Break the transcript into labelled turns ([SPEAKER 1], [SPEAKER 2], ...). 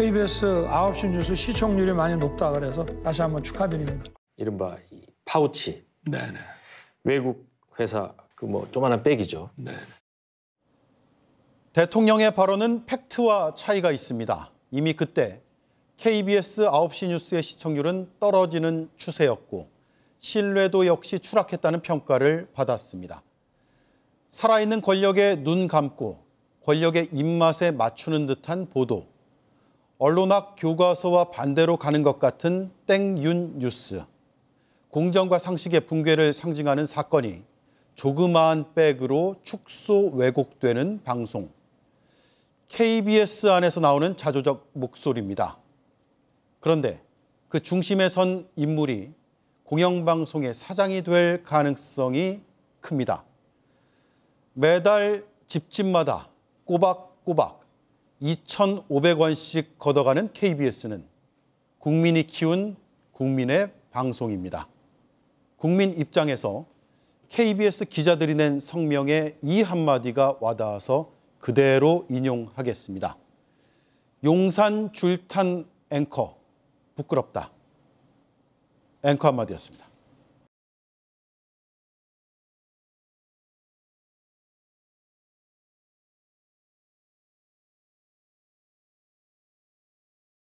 [SPEAKER 1] KBS 9시 뉴스 시청률이 많이 높다 그래서 다시 한번 축하드립니다. 이른바 이 파우치. 네네. 외국 회사 그 뭐 조만한 백이죠. 네. 대통령의 발언은 팩트와 차이가 있습니다. 이미 그때 KBS 9시 뉴스의 시청률은 떨어지는 추세였고 신뢰도 역시 추락했다는 평가를 받았습니다. 살아있는 권력에 눈 감고 권력의 입맛에 맞추는 듯한 보도, 언론학 교과서와 반대로 가는 것 같은 땡윤 뉴스. 공정과 상식의 붕괴를 상징하는 사건이 조그마한 백으로 축소 왜곡되는 방송. KBS 안에서 나오는 자조적 목소리입니다. 그런데 그 중심에 선 인물이 공영방송의 사장이 될 가능성이 큽니다. 매달 집집마다 꼬박꼬박 2,500원씩 걷어가는 KBS는 국민이 키운 국민의 방송입니다. 국민 입장에서 KBS 기자들이 낸 성명의 이 한마디가 와닿아서 그대로 인용하겠습니다. 용산 줄탄 앵커 부끄럽다. 앵커 한마디였습니다.